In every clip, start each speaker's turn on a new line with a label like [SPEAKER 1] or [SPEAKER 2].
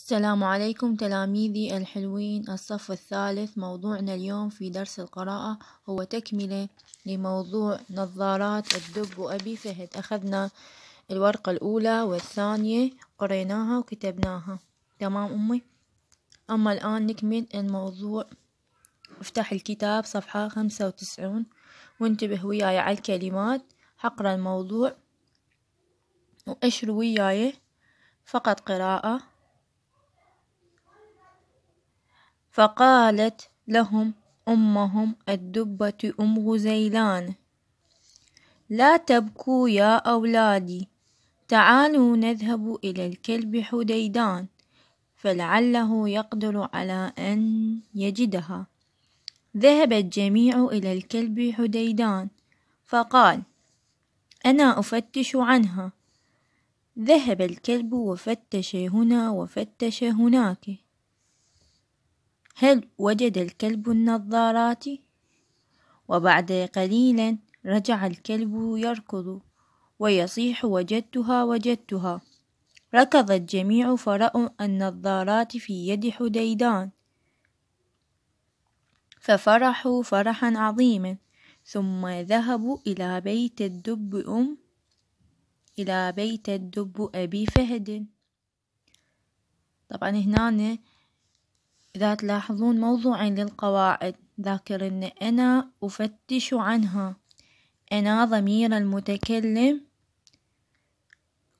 [SPEAKER 1] السلام عليكم تلاميذي الحلوين الصف الثالث موضوعنا اليوم في درس القراءة هو تكملة لموضوع نظارات الدب وأبي فهد أخذنا الورقة الأولى والثانية قريناها وكتبناها تمام أمي أما الآن نكمل الموضوع افتح الكتاب صفحة خمسة وتسعون وانتبه وياي على الكلمات حقرا الموضوع وأشر وياي فقط قراءة فقالت لهم أمهم الدبة أم غزيلان لا تبكوا يا أولادي تعالوا نذهب إلى الكلب حديدان فلعله يقدر على أن يجدها ذهب الجميع إلى الكلب حديدان فقال أنا أفتش عنها ذهب الكلب وفتش هنا وفتش هناك هل وجد الكلب النظارات وبعد قليل رجع الكلب يركض ويصيح وجدتها وجدتها ركض الجميع فرأوا النظارات في يد حديدان ففرحوا فرحا عظيما ثم ذهبوا إلى بيت الدب أم إلى بيت الدب أبي فهد طبعا هنا إذا تلاحظون موضوعين للقواعد ذاكر إن أنا أفتش عنها أنا ضمير المتكلم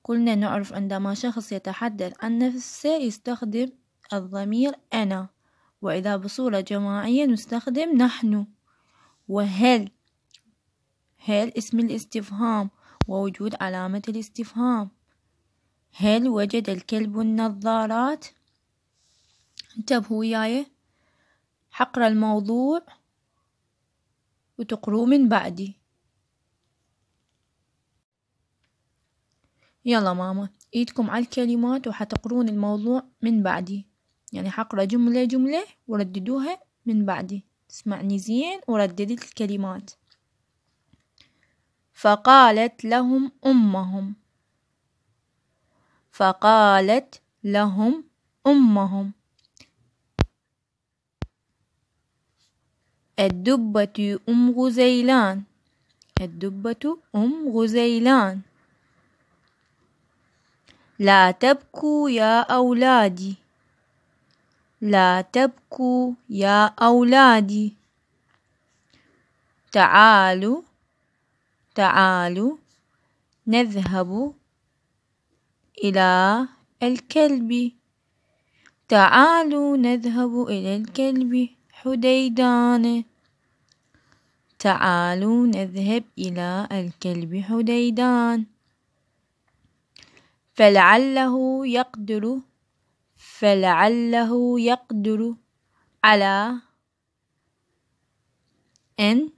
[SPEAKER 1] كلنا نعرف عندما شخص يتحدث عن نفسه يستخدم الضمير أنا وإذا بصورة جماعية نستخدم نحن وهل هل اسم الاستفهام ووجود علامة الاستفهام هل وجد الكلب النظارات انتبهوا وياي حقرا الموضوع وتقروا من بعدي يلا ماما ايدكم على الكلمات وحتقرون الموضوع من بعدي يعني حقرا جملة جملة ورددوها من بعدي اسمعني زين ورددت الكلمات فقالت لهم أمهم فقالت لهم أمهم الدبة أم غزيلان الدبة أم غزيلان لا تبكوا يا أولادي لا تبكوا يا أولادي تعالوا تعالوا نذهب إلى الكلب تعالوا نذهب إلى الكلب حديدان تعالوا نذهب إلى الكلب حديدان فلعله يقدر فلعله يقدر على أن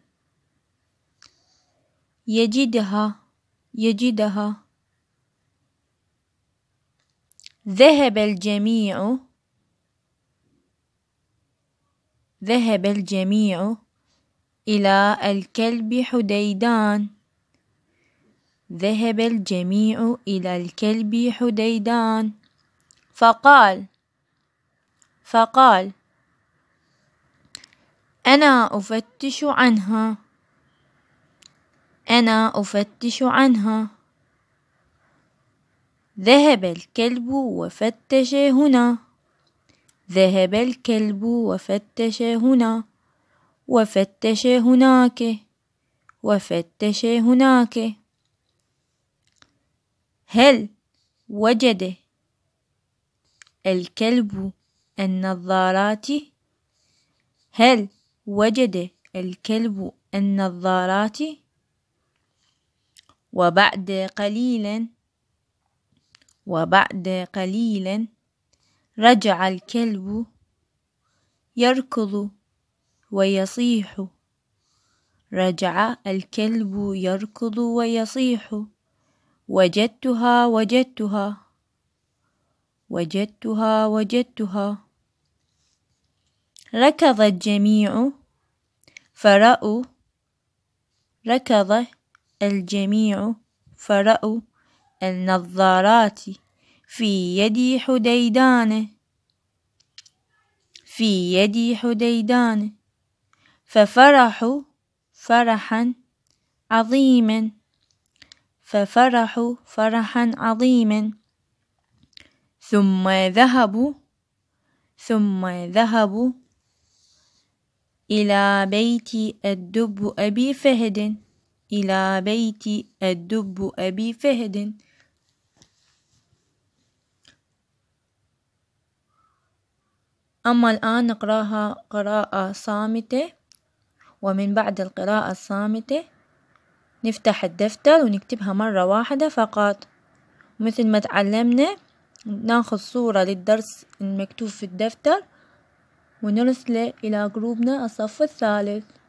[SPEAKER 1] يجدها يجدها ذهب الجميع ذهب الجميع إلى الكلب حديدان ذهب الجميع إلى الكلب حديدان فقال فقال أنا أفتش عنها أنا أفتش عنها ذهب الكلب وفتش هنا ذهب الكلب وفتش هنا وفتش هناك وفتش هناك هل وجد الكلب النظارات هل وجد الكلب النظارات وبعد قليل وبعد قليل رجع الكلب يركض ويصيح رجع الكلب يركض ويصيح وجدتها وجدتها وجدتها وجدتها ركض الجميع فرأوا ركض الجميع فرأوا النظارات في يد حديدان في يد حديدان ففرحوا فرحا عظيما ففرحوا فرحا عظيما ثم ذهبوا ثم ذهبوا إلى بيت الدب أبي فهد إلى بيت الدب أبي فهد أما الآن نقرأها قراءة صامتة ومن بعد القراءة الصامتة نفتح الدفتر ونكتبها مرة واحدة فقط مثل ما تعلمنا ناخذ صورة للدرس المكتوب في الدفتر ونرسله إلى جروبنا الصف الثالث